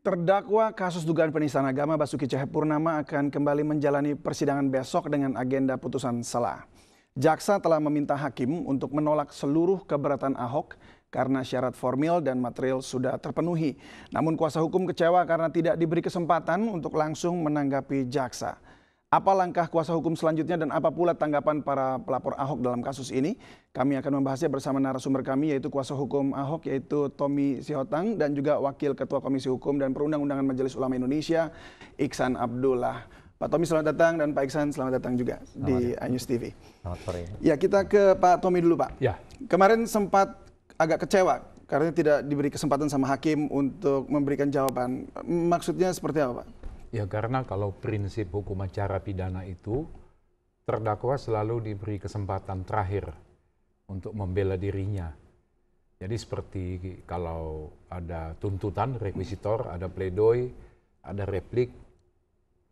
Terdakwa kasus dugaan penistaan agama Basuki Cahayapurnama akan kembali menjalani persidangan besok dengan agenda putusan selah. Jaksa telah meminta hakim untuk menolak seluruh keberatan Ahok karena syarat formil dan material sudah terpenuhi. Namun kuasa hukum kecewa karena tidak diberi kesempatan untuk langsung menanggapi jaksa. Apa langkah kuasa hukum selanjutnya dan apa pula tanggapan para pelapor Ahok dalam kasus ini? Kami akan membahasnya bersama narasumber kami yaitu kuasa hukum Ahok yaitu Tommy Sihotang dan juga Wakil Ketua Komisi Hukum dan Perundang-Undangan Majelis Ulama Indonesia Iksan Abdullah. Pak Tommy selamat datang dan Pak Iksan selamat datang juga selamat di iNews TV. Selamat sore. Ya kita ke Pak Tommy dulu Pak. Ya. Kemarin sempat agak kecewa karena tidak diberi kesempatan sama hakim untuk memberikan jawaban. Maksudnya seperti apa Pak? Ya karena kalau prinsip hukum acara pidana itu terdakwa selalu diberi kesempatan terakhir untuk membela dirinya. Jadi seperti kalau ada tuntutan rekuisitor, ada pledoi, ada replik,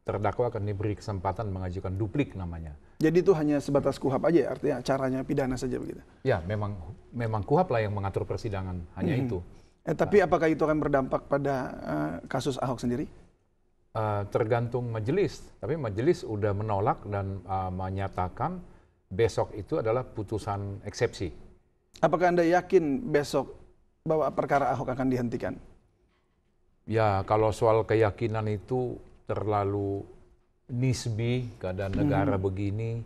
terdakwa akan diberi kesempatan mengajukan duplik namanya. Jadi itu hanya sebatas kuhap aja ya, artinya caranya pidana saja begitu. Ya, memang memang kuhap lah yang mengatur persidangan, hanya -hmm. itu. Eh, tapi nah. apakah itu akan berdampak pada uh, kasus Ahok sendiri? Eh, tergantung majelis. Tapi majelis sudah menolak dan uh, menyatakan besok itu adalah putusan eksepsi. Apakah Anda yakin besok bahwa perkara Ahok akan dihentikan? Ya, kalau soal keyakinan itu terlalu nisbi, keadaan hmm. negara hmm. begini,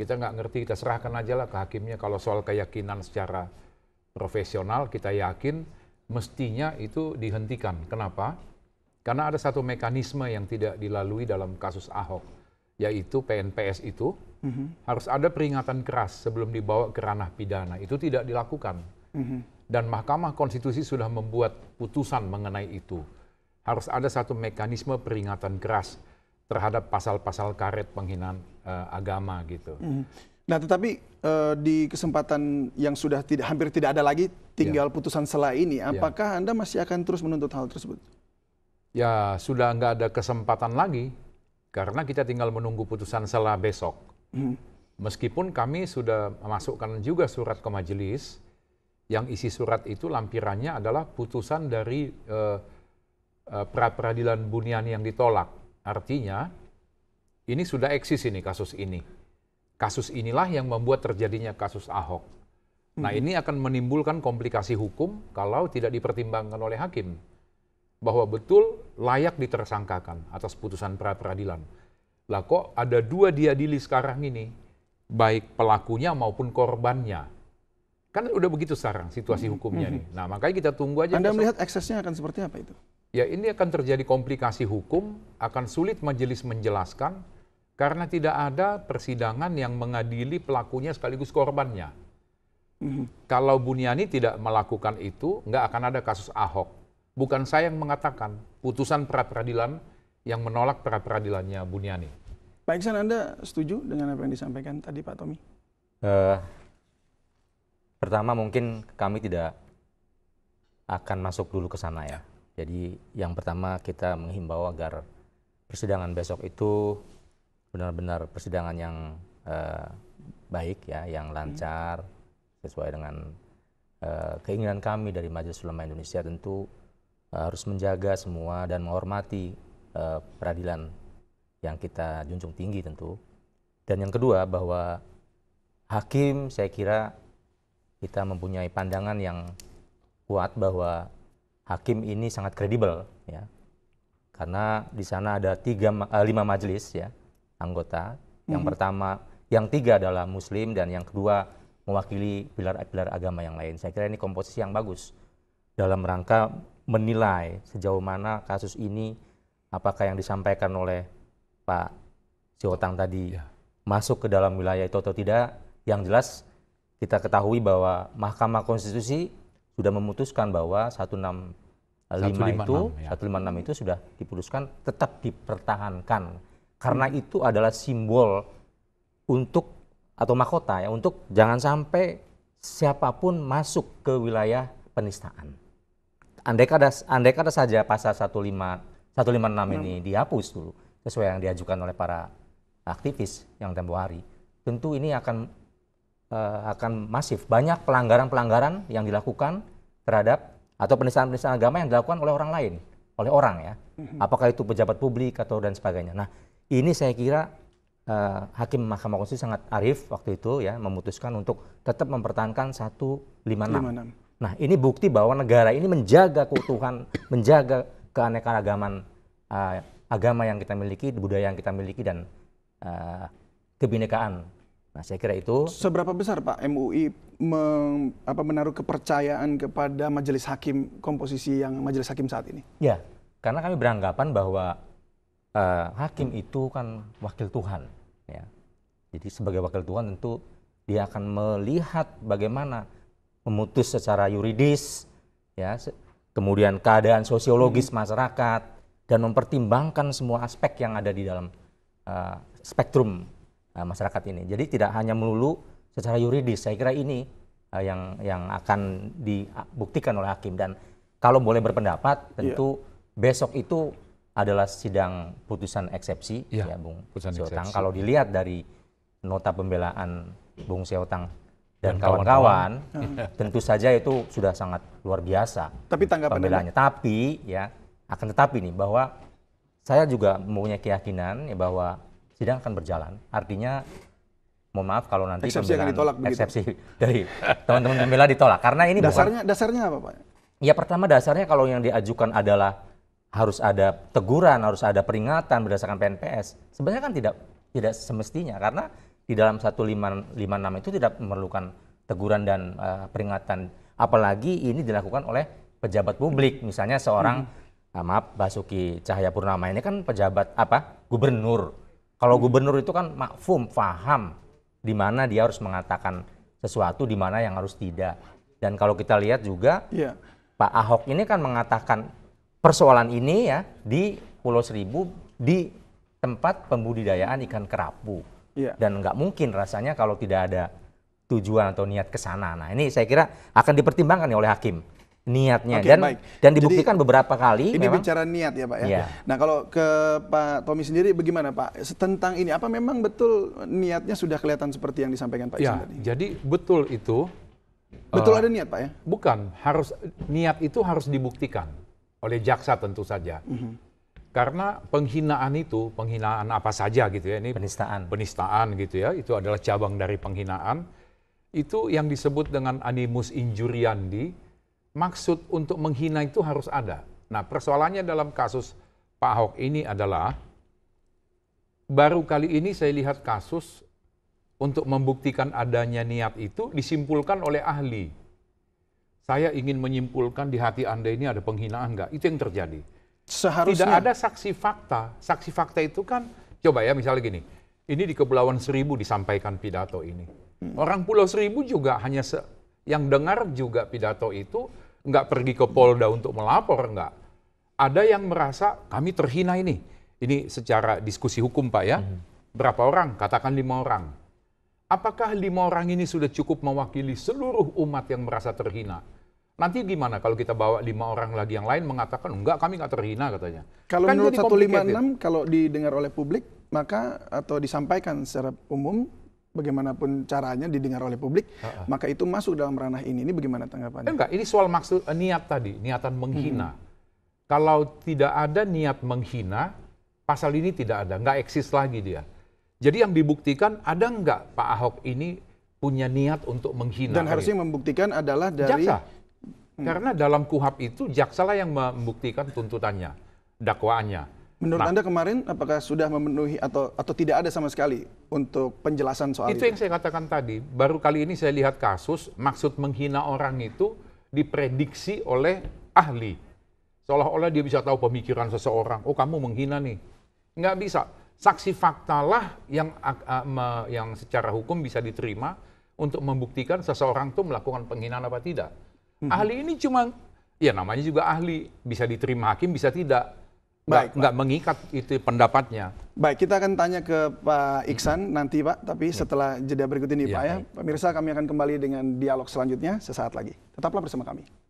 kita nggak ngerti, kita serahkan aja lah ke hakimnya. Kalau soal keyakinan secara profesional, kita yakin mestinya itu dihentikan. Kenapa? Karena ada satu mekanisme yang tidak dilalui dalam kasus Ahok, yaitu PNPS itu mm -hmm. harus ada peringatan keras sebelum dibawa ke ranah pidana. Itu tidak dilakukan. Mm -hmm. Dan Mahkamah Konstitusi sudah membuat putusan mengenai itu. Harus ada satu mekanisme peringatan keras terhadap pasal-pasal karet penghinaan uh, agama gitu. Mm -hmm. Nah, tetapi uh, di kesempatan yang sudah tidak hampir tidak ada lagi iya. tinggal yeah. putusan selah ini, iya. apakah yeah. Anda masih akan terus menuntut hal tersebut? ya sudah nggak ada kesempatan lagi karena kita tinggal menunggu putusan salah besok. Hmm. Meskipun kami sudah memasukkan juga surat ke majelis, yang isi surat itu lampirannya adalah putusan dari eh, eh pra peradilan Buniani yang ditolak. Artinya, ini sudah eksis ini kasus ini. Kasus inilah yang membuat terjadinya kasus Ahok. Nah, hmm. ini akan menimbulkan komplikasi hukum kalau tidak dipertimbangkan oleh hakim bahwa betul layak ditersangkakan atas putusan pra peradilan. Lah kok ada dua diadili sekarang ini, baik pelakunya maupun korbannya. Kan udah begitu sekarang situasi hukumnya nih. Nah makanya kita tunggu aja. Anda melihat eksesnya akan seperti apa itu? Ya ini akan terjadi komplikasi hukum, akan sulit majelis menjelaskan, karena tidak ada persidangan yang mengadili pelakunya sekaligus korbannya. Mhm. Kalau Buniani tidak melakukan itu, nggak akan ada kasus Ahok bukan saya yang mengatakan putusan pra peradilan yang menolak pra peradilannya Buniani. Pak Iksan, Anda setuju dengan apa yang disampaikan tadi Pak Tommy? Uh, pertama mungkin kami tidak akan masuk dulu ke sana ya. Jadi yang pertama kita menghimbau agar persidangan besok itu benar-benar persidangan yang uh, baik ya, yang lancar sesuai dengan uh, keinginan kami dari Majelis Ulama Indonesia tentu Eh, harus menjaga semua dan menghormati uh, peradilan yang kita junjung tinggi tentu. Dan yang kedua bahwa hakim saya kira kita mempunyai pandangan yang kuat bahwa hakim ini sangat kredibel ya. Karena di sana ada tiga, uh, lima majelis ya anggota. Yang mm -hmm. pertama, yang tiga adalah Muslim dan yang kedua mewakili pilar-pilar agama yang lain. Saya kira ini komposisi yang bagus dalam rangka menilai sejauh mana kasus ini apakah yang disampaikan oleh Pak Siotang tadi ya. masuk ke dalam wilayah itu atau tidak. Yang jelas kita ketahui bahwa Mahkamah Konstitusi sudah memutuskan bahwa 165 itu 156 ya. 156 itu sudah diputuskan tetap dipertahankan karena hmm. itu adalah simbol untuk atau mahkota ya untuk jangan sampai siapapun masuk ke wilayah penistaan andai kata andai kata saja pasal 15 156 ini hmm. dihapus dulu sesuai yang diajukan oleh para aktivis yang tempo hari, tentu ini akan uh, akan masif banyak pelanggaran-pelanggaran yang dilakukan terhadap atau penistaan-penistaan agama yang dilakukan oleh orang lain, oleh orang ya. Hmm. Apakah itu pejabat publik atau dan sebagainya. Nah, ini saya kira uh, hakim Mahkamah Konstitusi sangat arif waktu itu ya memutuskan untuk tetap mempertahankan 156. 56. Nah, ini bukti bahwa negara ini menjaga keutuhan, menjaga keanekaragaman uh, agama yang kita miliki, budaya yang kita miliki dan uh, kebinekaan. Nah, saya kira itu Seberapa besar Pak MUI apa, menaruh kepercayaan kepada majelis hakim komposisi yang majelis hakim saat ini? Ya, karena kami beranggapan bahwa uh, hakim itu kan wakil Tuhan, ya. Jadi sebagai wakil Tuhan tentu dia akan melihat bagaimana memutus secara yuridis, ya, kemudian keadaan sosiologis hmm. masyarakat dan mempertimbangkan semua aspek yang ada di dalam uh, spektrum uh, masyarakat ini. Jadi tidak hanya melulu secara yuridis. Saya kira ini uh, yang yang akan dibuktikan oleh hakim dan kalau boleh berpendapat iya. tentu yeah. besok itu adalah sidang putusan eksepsi yeah. ya Bung Eksepsi. Kalau dilihat dari nota pembelaan Bung Seotang dan kawan-kawan, hmm. ya, tentu saja itu sudah sangat luar biasa. Tapi tanggapan pembelaannya. Tapi ya akan tetapi nih bahwa saya juga mempunyai keyakinan ya bahwa sidang akan berjalan. Artinya mohon maaf kalau nanti eksepsi akan ditolak eksepsi dari teman-teman pembela ditolak karena ini dasarnya bukan, dasarnya apa pak? Ya pertama dasarnya kalau yang diajukan adalah harus ada teguran, harus ada peringatan berdasarkan PNPS. Sebenarnya kan tidak tidak semestinya karena di dalam 156 itu tidak memerlukan teguran dan uh, peringatan. Apalagi ini dilakukan oleh pejabat publik, misalnya seorang hmm. ah, maaf Basuki Cahaya Purnama ini kan pejabat apa? Gubernur. Kalau gubernur itu kan makfum, faham di mana dia harus mengatakan sesuatu, di mana yang harus tidak. Dan kalau kita lihat juga yeah. Pak Ahok ini kan mengatakan persoalan ini ya di Pulau Seribu di tempat pembudidayaan ikan kerapu yeah. dan nggak mungkin rasanya kalau tidak ada tujuan atau niat ke sana. Nah, ini saya kira akan dipertimbangkan oleh hakim niatnya okay, dan baik. dan dibuktikan Jadi, beberapa kali ini memang, bicara niat ya Pak ya. Yeah. Nah, kalau ke Pak Tommy sendiri bagaimana Pak tentang ini apa memang betul niatnya sudah kelihatan seperti yang disampaikan Pak yeah, jadi betul itu betul uh, ada niat Pak ya? Bukan, harus niat itu harus dibuktikan oleh jaksa tentu saja. Mm -hmm. Karena penghinaan itu, penghinaan apa saja gitu ya, ini penistaan. Penistaan gitu ya, itu adalah cabang dari penghinaan. Itu yang disebut dengan animus injuriandi. Maksud untuk menghina itu harus ada. Nah, persoalannya dalam kasus Pak Ahok ini adalah baru kali ini saya lihat kasus untuk membuktikan adanya niat itu disimpulkan oleh ahli. Saya ingin menyimpulkan di hati Anda ini ada penghinaan enggak Itu yang terjadi seharusnya tidak ada saksi fakta. Saksi fakta itu kan coba ya misalnya gini. Ini di Kepulauan Seribu disampaikan pidato ini. Hmm. Orang Pulau Seribu juga hanya se yang dengar juga pidato itu nggak pergi ke Polda untuk melapor nggak. Ada yang merasa kami terhina ini. Ini secara diskusi hukum pak ya. Hmm. Berapa orang? Katakan lima orang. Apakah lima orang ini sudah cukup mewakili seluruh umat yang merasa terhina? Nanti gimana kalau kita bawa lima orang lagi yang lain mengatakan enggak kami nggak terhina katanya. Kalau kan menurut 156 kalau didengar oleh publik maka atau disampaikan secara umum bagaimanapun caranya didengar oleh publik, uh -uh. maka itu masuk dalam ranah ini. Ini bagaimana tanggapannya? Enggak, ini soal maksud eh, niat tadi, niatan menghina. Hmm. Kalau tidak ada niat menghina, pasal ini tidak ada, nggak eksis lagi dia. Jadi yang dibuktikan ada enggak Pak Ahok ini punya niat untuk menghina? Dan harusnya membuktikan adalah dari jaksa Hmm. Karena dalam kuhap itu jaksa lah yang membuktikan tuntutannya, dakwaannya. Menurut nah, Anda kemarin apakah sudah memenuhi atau atau tidak ada sama sekali untuk penjelasan soal itu? Itu yang saya katakan tadi. Baru kali ini saya lihat kasus maksud menghina orang itu diprediksi oleh ahli. Seolah-olah dia bisa tahu pemikiran seseorang. Oh kamu menghina nih. Nggak bisa. Saksi faktalah yang yang secara hukum bisa diterima untuk membuktikan seseorang itu melakukan penghinaan apa tidak. Hmm. Ahli ini cuma ya namanya juga ahli, bisa diterima hakim, bisa tidak. Baik, nggak mengikat itu pendapatnya. Baik, kita akan tanya ke Pak mhm. Iksan hmm. nanti Pak, tapi ya. setelah jeda berikut ini ya, Pak ya. Pemirsa kami akan kembali dengan dialog selanjutnya sesaat lagi. Tetaplah bersama kami.